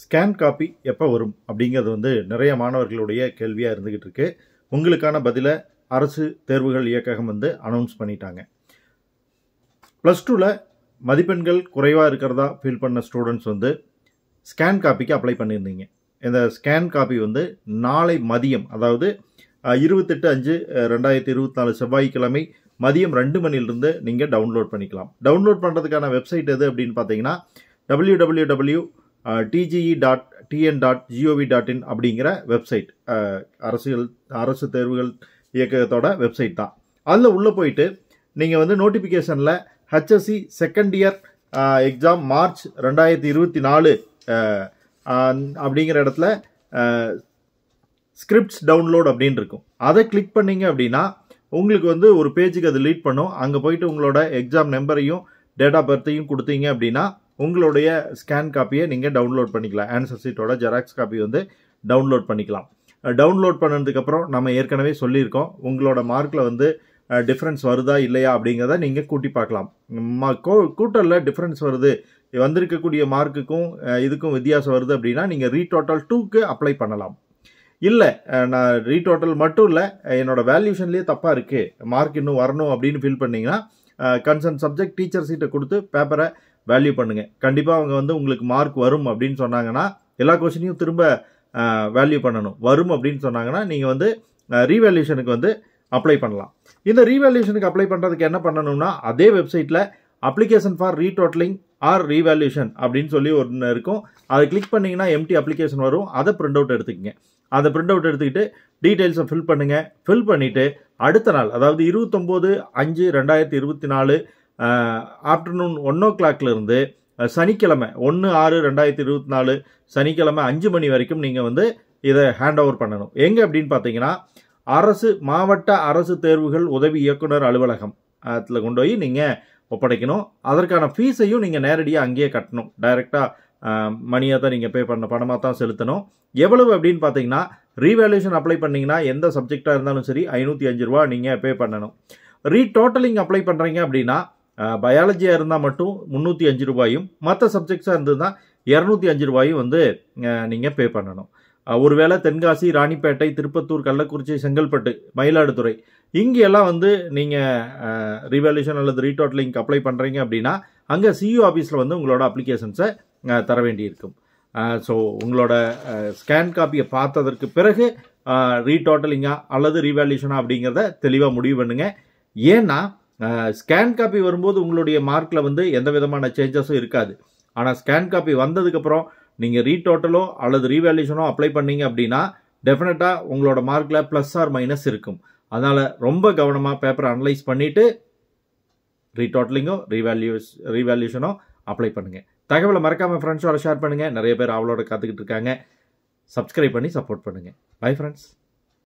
scan copy எப்போ வரும் அப்படிங்கிறது வந்து நிறைய மாணவர்களுடைய கேள்வியாக இருந்துக்கிட்டு இருக்கு உங்களுக்கான பதிலை அரசு தேர்வுகள் இயக்ககம் வந்து அனௌன்ஸ் பண்ணிட்டாங்க ப்ளஸ் டூவில் மதிப்பெண்கள் குறைவாக இருக்கிறதா ஃபீல் பண்ண ஸ்டூடெண்ட்ஸ் வந்து ஸ்கேன் காப்பிக்கு அப்ளை பண்ணியிருந்தீங்க இந்த ஸ்கேன் காப்பி வந்து நாளை மதியம் அதாவது இருபத்தெட்டு அஞ்சு ரெண்டாயிரத்தி இருபத்தி நாலு செவ்வாய்க்கிழமை மதியம் ரெண்டு மணிலிருந்து நீங்கள் டவுன்லோட் பண்ணிக்கலாம் டவுன்லோட் பண்ணுறதுக்கான வெப்சைட் எது அப்படின்னு பார்த்தீங்கன்னா W W W DGE dot TN dot gov dot in அப்படிங்கிற வெப்சைட் அரசியல் அரசு தேர்வுகள் இயக்கத்தோட வெப்சைட் தான் அதில் உள்ளே போயிட்டு நீங்கள் வந்து நோட்டிஃபிகேஷனில் HSC second year exam March ரெண்டாயிரத்தி இருபத்தி நாலு அப்படிங்கிற இடத்துல ஸ்கிரிப்ட்ஸ் டவுன்லோட் அப்படின்னு இருக்கும் அதை கிளிக் பண்ணிங்க அப்படின்னா உங்களுக்கு வந்து ஒரு பேஜுக்கு அது லீட் பண்ணும் அங்கே போயிட்டு உங்களோட எக்ஸாம் நம்பரையும் டேட் ஆஃப் பர்த்தையும் கொடுத்தீங்க அப்படின்னா உங்களுடைய ஸ்கேன் காப்பியை நீங்கள் டவுன்லோட் பண்ணிக்கலாம் ஆன்சர் சீட்டோட ஜெராக்ஸ் காப்பி வந்து டவுன்லோட் பண்ணிக்கலாம் டவுன்லோட் பண்ணதுக்கப்புறம் நம்ம ஏற்கனவே சொல்லியிருக்கோம் உங்களோட மார்க்கில் வந்து டிஃப்ரென்ஸ் வருதா இல்லையா அப்படிங்கிறத நீங்கள் கூட்டி பார்க்கலாம் கூட்டலில் டிஃப்ரென்ஸ் வருது வந்திருக்கக்கூடிய மார்க்குக்கும் இதுக்கும் வித்தியாசம் வருது அப்படின்னா நீங்கள் ரீடோட்டல் டூக்கு அப்ளை பண்ணலாம் இல்லை நான் ரீடோட்டல் மட்டும் இல்லை என்னோடய வேல்யூஷன்லேயே தப்பாக இருக்குது மார்க் இன்னும் வரணும் அப்படின்னு ஃபீல் பண்ணிங்கன்னா கன்சர்ன் சப்ஜெக்ட் டீச்சர் சீட்டை கொடுத்து பேப்பரை வேல்யூ பண்ணுங்கள் கண்டிப்பாக அவங்க வந்து உங்களுக்கு மார்க் வரும் அப்படின்னு சொன்னாங்கன்னா எல்லா கொஷினையும் திரும்ப வேல்யூ பண்ணணும் வரும் அப்படின்னு சொன்னாங்கன்னா நீங்கள் வந்து ரீவேல்யூஷனுக்கு வந்து அப்ளை பண்ணலாம் இந்த ரீவேல்யூஷனுக்கு அப்ளை பண்ணுறதுக்கு என்ன பண்ணணும்னா அதே வெப்சைட்டில் application for retotalling or revaluation அப்படின்னு சொல்லி ஒன்று இருக்கும் அதை கிளிக் பண்ணிங்கன்னா எம்டி அப்ளிகேஷன் வரும் அதை பிரிண்ட் அவுட் எடுத்துக்கங்க அதை பிரிண்ட் அவுட் எடுத்துக்கிட்டு டீட்டெயில்ஸை ஃபில் பண்ணுங்கள் ஃபில் பண்ணிவிட்டு அடுத்த நாள் அதாவது இருபத்தொம்போது அஞ்சு ரெண்டாயிரத்தி இருபத்தி நாலு ஆஃப்டர்நூன் ஒன் ஓ கிளாக்லேருந்து சனிக்கிழமை ஒன்று ஆறு ரெண்டாயிரத்தி இருபத்தி நாலு சனிக்கிழமை அஞ்சு மணி வரைக்கும் நீங்கள் வந்து இதை ஹேண்ட் ஓவர் பண்ணணும் எங்கே அப்படின்னு பார்த்தீங்கன்னா அரசு மாவட்ட அரசு தேர்வுகள் உதவி இயக்குனர் அலுவலகம் அதில் கொண்டு போய் நீங்கள் ஒப்படைக்கணும் அதற்கான ஃபீஸையும் நீங்கள் நேரடியாக அங்கேயே கட்டணும் டைரெக்டாக மணியாக தான் நீங்கள் பே பண்ண பணமாக தான் செலுத்தணும் எவ்வளவு அப்படின்னு பார்த்தீங்கன்னா ரீவேல்யூஷன் அப்ளை பண்ணிங்கன்னா எந்த சப்ஜெக்டாக இருந்தாலும் சரி ஐநூற்றி அஞ்சு ரூபா நீங்கள் பே பண்ணணும் ரீ டோட்டலிங் அப்ளை பண்ணுறீங்க அப்படின்னா பயாலஜியாக இருந்தால் மட்டும் முந்நூற்றி அஞ்சு ரூபாயும் மற்ற சப்ஜெக்ட்ஸாக இருந்ததுனா இரநூத்தி அஞ்சு ரூபாயும் வந்து நீங்கள் பே பண்ணணும் ஒருவேளை தென்காசி ராணிப்பேட்டை திருப்பத்தூர் கள்ளக்குறிச்சி செங்கல்பட்டு மயிலாடுதுறை இங்கெல்லாம் வந்து நீங்கள் ரிவல்யூஷன் அல்லது ரீடோட்லிங்க் அப்ளை பண்ணுறீங்க அப்படின்னா அங்கே சியூ ஆஃபீஸில் வந்து உங்களோட அப்ளிகேஷன்ஸை தர வேண்டியிருக்கும் ஸோ உங்களோட ஸ்கேன் காப்பியை பார்த்ததற்கு பிறகு ரீடோட்டலிங்காக அல்லது ரீவேல்யூஷனாக அப்படிங்கிறத தெளிவாக முடிவு பண்ணுங்கள் ஏன்னா ஸ்கேன் காப்பி வரும்போது உங்களுடைய மார்க்கில் வந்து எந்த விதமான சேஞ்சஸும் இருக்காது ஆனால் ஸ்கேன் காப்பி வந்ததுக்கப்புறம் நீங்கள் ரீடோட்டலோ அல்லது ரீவேல்யூஷனோ அப்ளை பண்ணீங்க அப்படின்னா டெஃபினட்டாக உங்களோட மார்க்கில் ப்ளஸ் ஆர் மைனஸ் இருக்கும் அதனால் ரொம்ப கவனமாக பேப்பரை அனலைஸ் பண்ணிவிட்டு ரீடோட்டலிங்கோ ரீவேல்யூஸ் ரீவேல்யூஷனோ அப்ளை பண்ணுங்கள் தகவலை மறக்காமல் ஃப்ரெண்ட்ஸோட ஷேர் பண்ணுங்கள் நிறைய பேர் அவளோட கற்றுக்கிட்டு இருக்காங்க சப்ஸ்கிரைப் பண்ணி சப்போர்ட் பண்ணுங்கள் பை ஃப்ரெண்ட்ஸ்